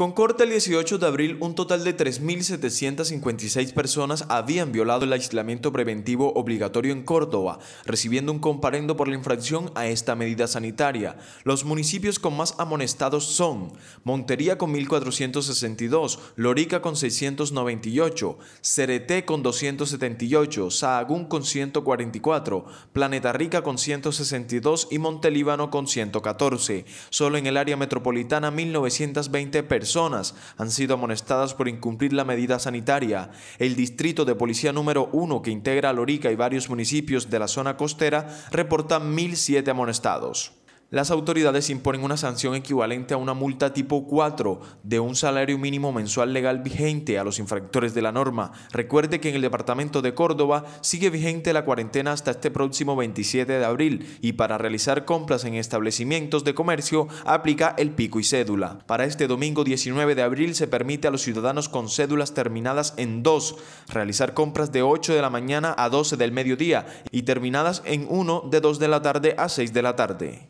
Con corte el 18 de abril, un total de 3.756 personas habían violado el aislamiento preventivo obligatorio en Córdoba, recibiendo un comparendo por la infracción a esta medida sanitaria. Los municipios con más amonestados son Montería con 1.462, Lorica con 698, Cereté con 278, Sahagún con 144, Planeta Rica con 162 y Montelíbano con 114. Solo en el área metropolitana 1.920 personas personas han sido amonestadas por incumplir la medida sanitaria. El distrito de policía número 1, que integra Lorica y varios municipios de la zona costera, reporta 1.007 amonestados las autoridades imponen una sanción equivalente a una multa tipo 4 de un salario mínimo mensual legal vigente a los infractores de la norma. Recuerde que en el departamento de Córdoba sigue vigente la cuarentena hasta este próximo 27 de abril y para realizar compras en establecimientos de comercio aplica el pico y cédula. Para este domingo 19 de abril se permite a los ciudadanos con cédulas terminadas en 2 realizar compras de 8 de la mañana a 12 del mediodía y terminadas en 1 de 2 de la tarde a 6 de la tarde.